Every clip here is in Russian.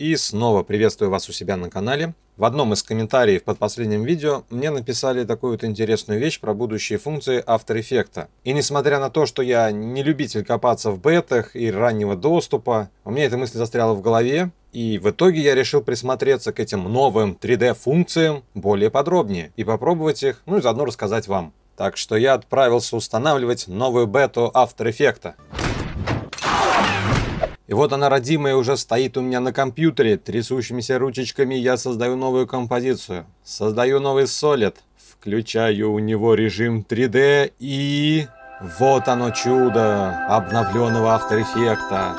И снова приветствую вас у себя на канале. В одном из комментариев под последним видео мне написали такую вот интересную вещь про будущие функции After Effects. И несмотря на то, что я не любитель копаться в бетах и раннего доступа, у меня эта мысль застряла в голове, и в итоге я решил присмотреться к этим новым 3D-функциям более подробнее и попробовать их, ну и заодно рассказать вам. Так что я отправился устанавливать новую бету After Effects. И вот она, родимая, уже стоит у меня на компьютере. Трясущимися ручечками я создаю новую композицию. Создаю новый солид. Включаю у него режим 3D и... Вот оно чудо обновленного After Effects.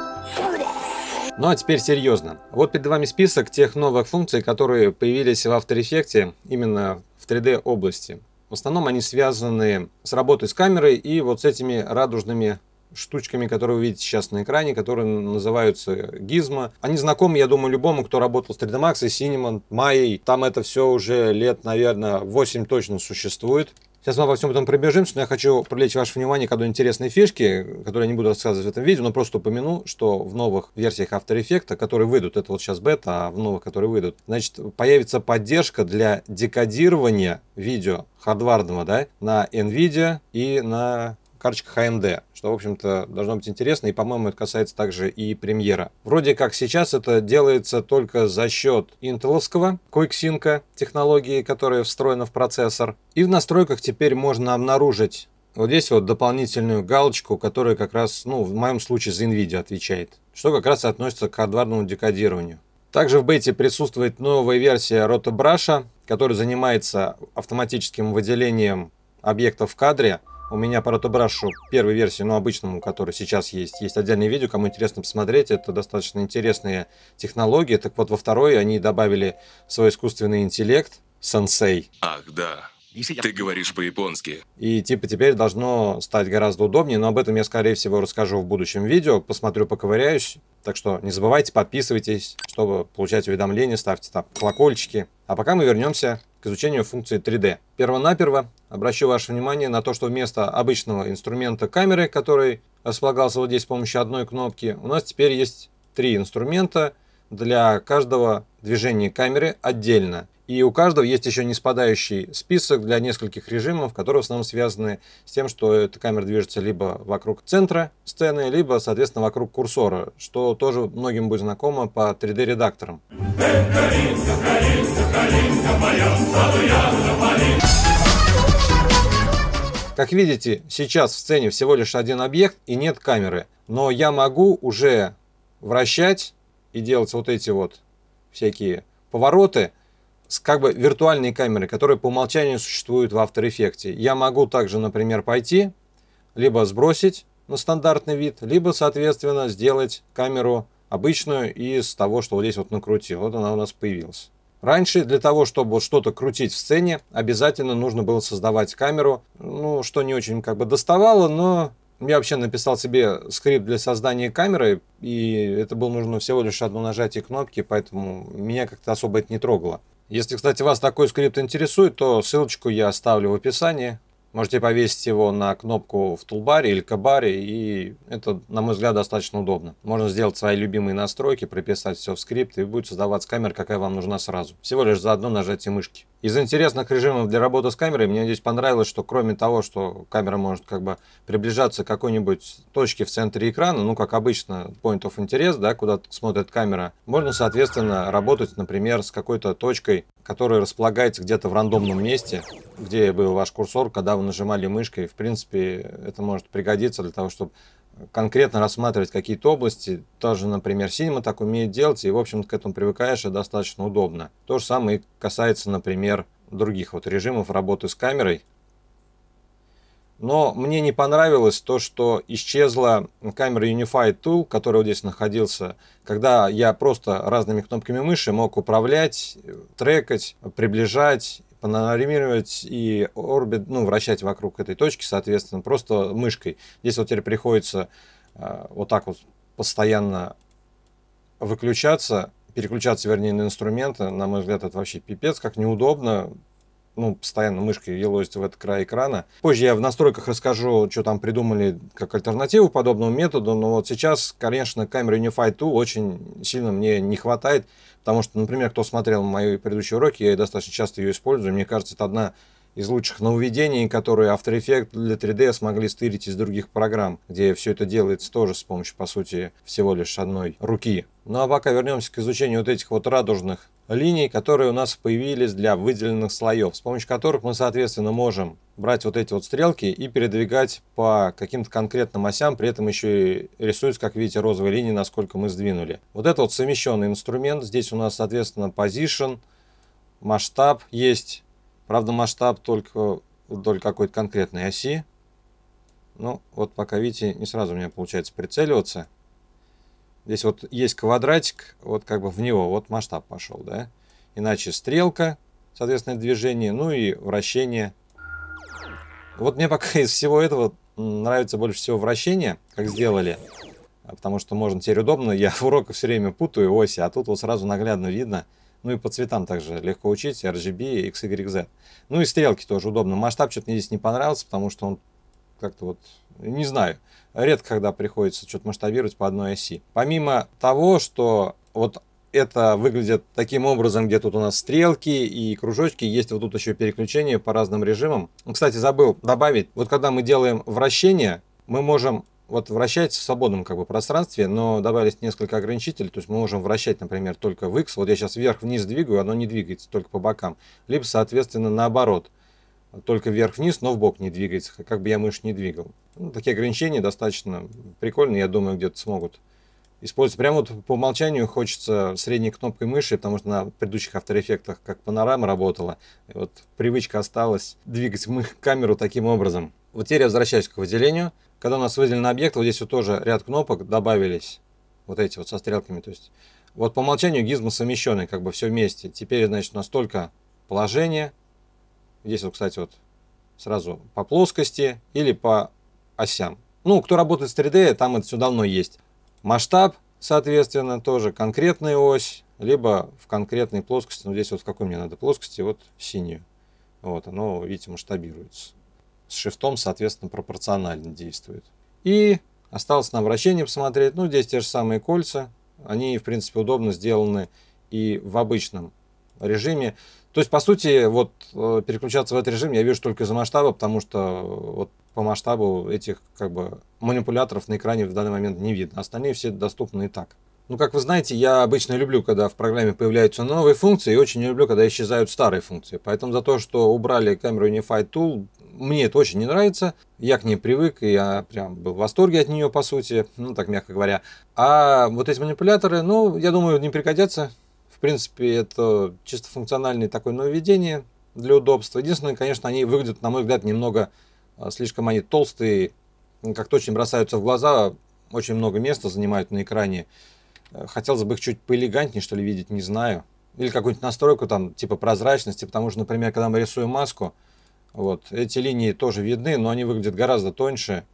Ну а теперь серьезно. Вот перед вами список тех новых функций, которые появились в After Effects именно в 3D области. В основном они связаны с работой с камерой и вот с этими радужными штучками, которые вы видите сейчас на экране, которые называются гизма. Они знакомы, я думаю, любому, кто работал с 3D Max и Cinnamon, Maya. Там это все уже лет, наверное, 8 точно существует. Сейчас мы во всем этом пробежимся, но я хочу привлечь ваше внимание к одной интересной фишке, которую я не буду рассказывать в этом видео, но просто упомяну, что в новых версиях After Effects, которые выйдут, это вот сейчас бета, а в новых, которые выйдут, значит, появится поддержка для декодирования видео хардварного, да, на NVIDIA и на карточка AMD, а что, в общем-то, должно быть интересно, и, по-моему, это касается также и премьера. Вроде как сейчас это делается только за счет интеловского QuickSync технологии, которая встроена в процессор, и в настройках теперь можно обнаружить вот здесь вот дополнительную галочку, которая как раз, ну, в моем случае за NVIDIA отвечает, что как раз относится к адварному декодированию. Также в бете присутствует новая версия Rotobrash, которая занимается автоматическим выделением объектов в кадре, у меня по Ротобрашу первой версии, но ну, обычному, который сейчас есть, есть отдельное видео, кому интересно посмотреть. Это достаточно интересные технологии. Так вот, во второй они добавили свой искусственный интеллект, сенсей. Ах, да. Ты говоришь по-японски. И типа теперь должно стать гораздо удобнее, но об этом я, скорее всего, расскажу в будущем видео. Посмотрю, поковыряюсь. Так что не забывайте, подписывайтесь, чтобы получать уведомления, ставьте там колокольчики. А пока мы вернемся к изучению функции 3D. Первонаперво обращу ваше внимание на то, что вместо обычного инструмента камеры, который располагался вот здесь с помощью одной кнопки, у нас теперь есть три инструмента для каждого движения камеры отдельно. И у каждого есть еще не спадающий список для нескольких режимов, которые в основном связаны с тем, что эта камера движется либо вокруг центра сцены, либо, соответственно, вокруг курсора, что тоже многим будет знакомо по 3D-редакторам. Как видите, сейчас в сцене всего лишь один объект и нет камеры, но я могу уже вращать и делать вот эти вот всякие повороты, как бы виртуальные камеры, которые по умолчанию существуют в After Effects. Я могу также, например, пойти, либо сбросить на стандартный вид, либо, соответственно, сделать камеру обычную из того, что вот здесь вот накрутил. Вот она у нас появилась. Раньше для того, чтобы что-то крутить в сцене, обязательно нужно было создавать камеру, ну, что не очень как бы доставало, но я вообще написал себе скрипт для создания камеры, и это было нужно всего лишь одно нажатие кнопки, поэтому меня как-то особо это не трогало. Если, кстати, вас такой скрипт интересует, то ссылочку я оставлю в описании. Можете повесить его на кнопку в тулбаре или кабаре, и это, на мой взгляд, достаточно удобно. Можно сделать свои любимые настройки, прописать все в скрипт, и будет создаваться камера, какая вам нужна сразу. Всего лишь за одно нажатие мышки. Из интересных режимов для работы с камерой мне здесь понравилось, что кроме того, что камера может как бы приближаться к какой-нибудь точке в центре экрана, ну как обычно, point of interest, да, куда смотрит камера, можно, соответственно, работать, например, с какой-то точкой который располагается где-то в рандомном месте, где был ваш курсор, когда вы нажимали мышкой. В принципе, это может пригодиться для того, чтобы конкретно рассматривать какие-то области. Тоже, например, Cinema так умеет делать, и, в общем к этому привыкаешь, и достаточно удобно. То же самое и касается, например, других вот режимов работы с камерой. Но мне не понравилось то, что исчезла камера Unified Tool, которая вот здесь находился, когда я просто разными кнопками мыши мог управлять, трекать, приближать, панорамировать и орбит, ну, вращать вокруг этой точки, соответственно, просто мышкой. Здесь вот теперь приходится э, вот так вот постоянно выключаться, переключаться, вернее, на инструменты. На мой взгляд, это вообще пипец, как неудобно ну, постоянно мышки елозят в этот край экрана. Позже я в настройках расскажу, что там придумали как альтернативу подобному методу, но вот сейчас, конечно, камеры Unify 2 очень сильно мне не хватает, потому что, например, кто смотрел мои предыдущие уроки, я достаточно часто ее использую, мне кажется, это одна из лучших нововведений, которые After Effects для 3D смогли стырить из других программ, где все это делается тоже с помощью, по сути, всего лишь одной руки. Ну а пока вернемся к изучению вот этих вот радужных линий, которые у нас появились для выделенных слоев, с помощью которых мы, соответственно, можем брать вот эти вот стрелки и передвигать по каким-то конкретным осям, при этом еще и рисуются, как видите, розовые линии, насколько мы сдвинули. Вот это вот совмещенный инструмент, здесь у нас, соответственно, position, масштаб есть, Правда, масштаб только вдоль какой-то конкретной оси. Ну, вот пока, видите, не сразу у меня получается прицеливаться. Здесь вот есть квадратик, вот как бы в него, вот масштаб пошел, да. Иначе стрелка, соответственно, движение, ну и вращение. Вот мне пока из всего этого нравится больше всего вращение, как сделали. Потому что можно теперь удобно, я в уроках все время путаю оси, а тут вот сразу наглядно видно, ну и по цветам также легко учить, RGB, Z Ну и стрелки тоже удобно. Масштаб что-то мне здесь не понравился, потому что он как-то вот, не знаю, редко когда приходится что-то масштабировать по одной оси. Помимо того, что вот это выглядит таким образом, где тут у нас стрелки и кружочки, есть вот тут еще переключение по разным режимам. Ну, кстати, забыл добавить, вот когда мы делаем вращение, мы можем вот вращается в свободном как бы пространстве, но добавились несколько ограничителей, то есть мы можем вращать, например, только в X, вот я сейчас вверх-вниз двигаю, оно не двигается, только по бокам, либо, соответственно, наоборот, только вверх-вниз, но в бок не двигается, как бы я мышь не двигал. Ну, такие ограничения достаточно прикольные, я думаю, где-то смогут использовать. Прямо вот по умолчанию хочется средней кнопкой мыши, потому что на предыдущих After как панорама работала, вот привычка осталась двигать камеру таким образом. Вот теперь я возвращаюсь к выделению. Когда у нас на объект, вот здесь вот тоже ряд кнопок добавились, вот эти вот со стрелками, то есть вот по умолчанию гизмы совмещены как бы все вместе. Теперь, значит, у нас только положение, здесь вот, кстати, вот сразу по плоскости или по осям. Ну, кто работает с 3D, там это все давно есть. Масштаб, соответственно, тоже конкретная ось, либо в конкретной плоскости, ну, здесь вот в какой мне надо плоскости, вот синюю. Вот, оно, видите, масштабируется с соответственно, пропорционально действует. И осталось на вращение посмотреть. Ну, здесь те же самые кольца. Они, в принципе, удобно сделаны и в обычном режиме. То есть, по сути, вот э, переключаться в этот режим я вижу только из-за масштаба, потому что э, вот по масштабу этих как бы манипуляторов на экране в данный момент не видно. Остальные все доступны и так. Ну, как вы знаете, я обычно люблю, когда в программе появляются новые функции, и очень не люблю, когда исчезают старые функции. Поэтому за то, что убрали камеру Unified Tool, мне это очень не нравится. Я к ней привык, и я прям был в восторге от нее, по сути, ну так мягко говоря. А вот эти манипуляторы, ну, я думаю, не пригодятся. В принципе, это чисто функциональное такое нововведение для удобства. Единственное, конечно, они выглядят, на мой взгляд, немного а, слишком они толстые, ну, как-то очень бросаются в глаза, очень много места занимают на экране. Э, хотелось бы их чуть поэлегантнее, что ли, видеть, не знаю. Или какую-нибудь настройку там, типа прозрачности, потому что, например, когда мы рисуем маску, вот. Эти линии тоже видны, но они выглядят гораздо тоньше,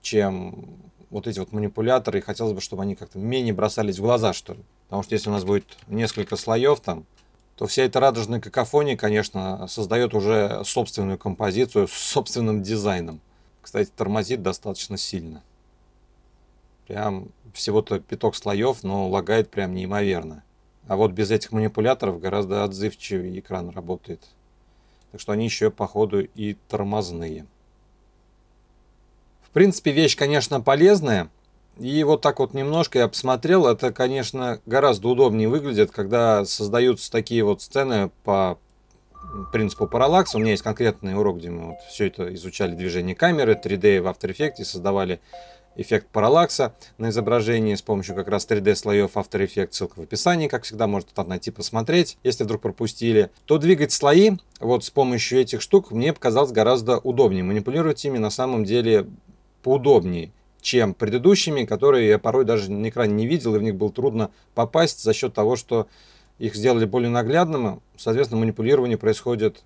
чем вот эти вот манипуляторы. И хотелось бы, чтобы они как-то менее бросались в глаза, что ли. Потому что если у нас будет несколько слоев там, то вся эта радужная какофония, конечно, создает уже собственную композицию с собственным дизайном. Кстати, тормозит достаточно сильно. Прям всего-то пяток слоев, но лагает прям неимоверно. А вот без этих манипуляторов гораздо отзывчивее экран работает. Так что они еще, походу, и тормозные. В принципе, вещь, конечно, полезная. И вот так вот немножко я обсмотрел. Это, конечно, гораздо удобнее выглядит, когда создаются такие вот сцены по принципу параллакса. У меня есть конкретный урок, где мы вот все это изучали, движение камеры, 3D в After Effects, создавали эффект параллакса на изображении с помощью как раз 3D слоев After Effects. Ссылка в описании, как всегда, можете там найти, посмотреть, если вдруг пропустили. То двигать слои вот с помощью этих штук мне показалось гораздо удобнее. Манипулировать ими на самом деле поудобнее чем предыдущими, которые я порой даже на экране не видел, и в них было трудно попасть за счет того, что их сделали более наглядным. Соответственно, манипулирование происходит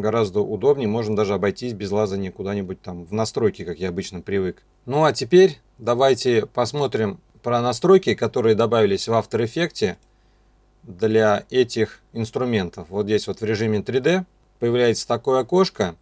гораздо удобнее, можно даже обойтись без лазания куда-нибудь там в настройки, как я обычно привык. Ну а теперь давайте посмотрим про настройки, которые добавились в After Effects для этих инструментов. Вот здесь вот в режиме 3D появляется такое окошко.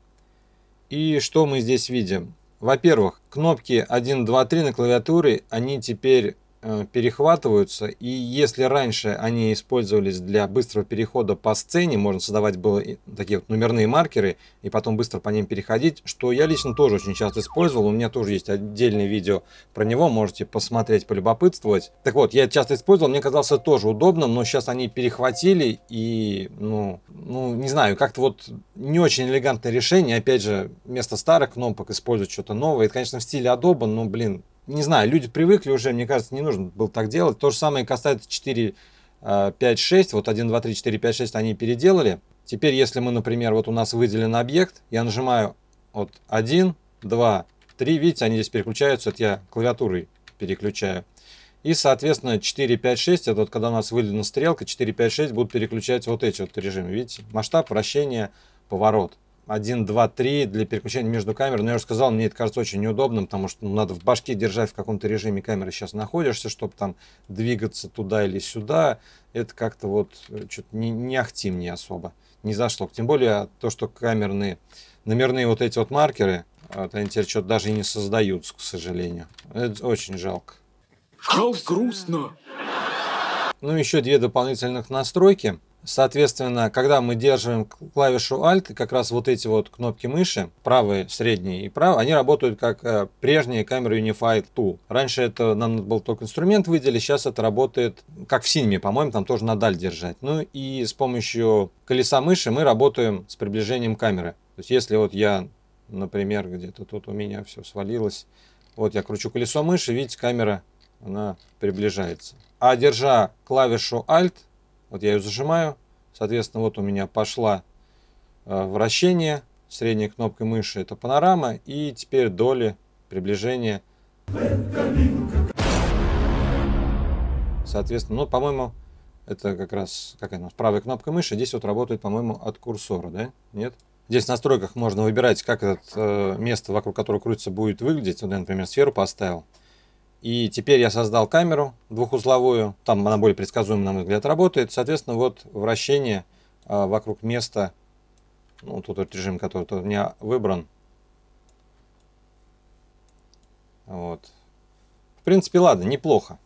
И что мы здесь видим? Во-первых, кнопки 1, 2, 3 на клавиатуре, они теперь Э, перехватываются, и если раньше они использовались для быстрого перехода по сцене, можно создавать было такие вот номерные маркеры и потом быстро по ним переходить, что я лично тоже очень часто использовал, у меня тоже есть отдельное видео про него, можете посмотреть, полюбопытствовать. Так вот, я часто использовал, мне казался тоже удобным, но сейчас они перехватили и, ну, ну не знаю, как-то вот не очень элегантное решение, опять же, вместо старых кнопок использовать что-то новое, это, конечно, в стиле Adobe, но, блин, не знаю, люди привыкли уже, мне кажется, не нужно было так делать. То же самое касается 4, 5, 6. Вот 1, 2, 3, 4, 5, 6 они переделали. Теперь, если мы, например, вот у нас выделен объект, я нажимаю вот 1, 2, 3, видите, они здесь переключаются, это я клавиатурой переключаю. И, соответственно, 4, 5, 6, это вот когда у нас выделена стрелка, 4, 5, 6 будут переключать вот эти вот режимы. Видите, масштаб, вращение, поворот. 1, 2, 3 для переключения между камер. Но я уже сказал, мне это кажется очень неудобным, потому что ну, надо в башке держать в каком-то режиме камеры сейчас находишься, чтобы там двигаться туда или сюда. Это как-то вот э, что-то не, не ахти мне особо, не зашло. Тем более то, что камерные, номерные вот эти вот маркеры, вот они теперь что-то даже и не создают, к сожалению. Это очень жалко. Как грустно! Ну, еще две дополнительных настройки – Соответственно, когда мы держим клавишу Alt, как раз вот эти вот кнопки мыши, правые, средние и правые, они работают как э, прежние камеры Unified Tool. Раньше это нам был только инструмент выделили, сейчас это работает как в Cinema, по-моему, там тоже надаль держать. Ну и с помощью колеса мыши мы работаем с приближением камеры. То есть если вот я, например, где-то тут у меня все свалилось, вот я кручу колесо мыши, видите, камера, она приближается. А держа клавишу Alt, вот я ее зажимаю, соответственно, вот у меня пошла э, вращение, средней кнопкой мыши это панорама, и теперь доли приближения. Соответственно, ну, по-моему, это как раз какая-то правой кнопкой мыши. Здесь вот работает, по-моему, от курсора, да? Нет? Здесь в настройках можно выбирать, как это э, место, вокруг которого крутится, будет выглядеть. Вот я, например, сферу поставил. И теперь я создал камеру двухузловую, там она более предсказуемо, на мой взгляд, работает. Соответственно, вот вращение а, вокруг места, ну, тут вот режим, который у меня выбран. Вот. В принципе, ладно, неплохо.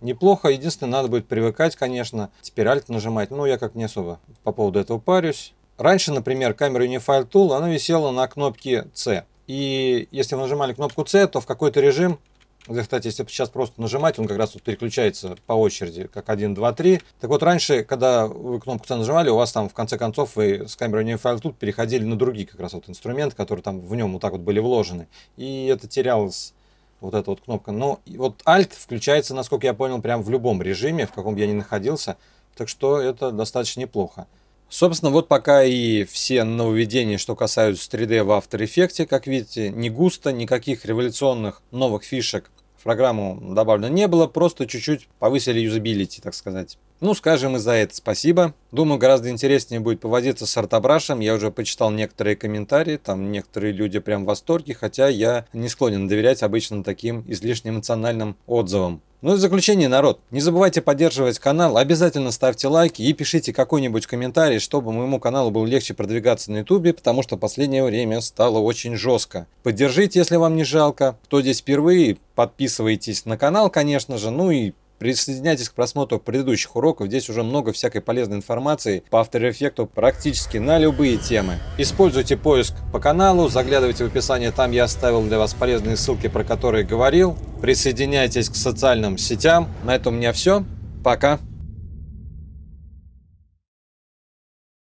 Неплохо, единственное, надо будет привыкать, конечно. Теперь Alt нажимать, ну, я как не особо по поводу этого парюсь. Раньше, например, камера Unified Tool, она висела на кнопке C. И если вы нажимали кнопку C, то в какой-то режим вот, кстати, если сейчас просто нажимать, он как раз вот переключается по очереди, как 1, 2, 3. Так вот, раньше, когда вы кнопку C нажимали, у вас там в конце концов вы с камерой New File тут переходили на другие как раз вот инструменты, которые там в нем вот так вот были вложены. И это терялось вот эта вот кнопка. Но вот Alt включается, насколько я понял, прям в любом режиме, в каком бы я ни находился. Так что это достаточно неплохо. Собственно, вот пока и все нововведения, что касаются 3D в After Effects, как видите, не густо, никаких революционных новых фишек в программу добавлено не было, просто чуть-чуть повысили юзабилити, так сказать. Ну, скажем и за это спасибо. Думаю, гораздо интереснее будет поводиться с Артобрашем. Я уже почитал некоторые комментарии, там некоторые люди прям в восторге, хотя я не склонен доверять обычно таким излишне эмоциональным отзывам. Ну и в заключение, народ, не забывайте поддерживать канал, обязательно ставьте лайки и пишите какой-нибудь комментарий, чтобы моему каналу было легче продвигаться на ютубе, потому что последнее время стало очень жестко. Поддержите, если вам не жалко. Кто здесь впервые, подписывайтесь на канал, конечно же, ну и Присоединяйтесь к просмотру предыдущих уроков, здесь уже много всякой полезной информации по After Effects практически на любые темы. Используйте поиск по каналу, заглядывайте в описание, там я оставил для вас полезные ссылки, про которые говорил. Присоединяйтесь к социальным сетям. На этом у меня все. Пока.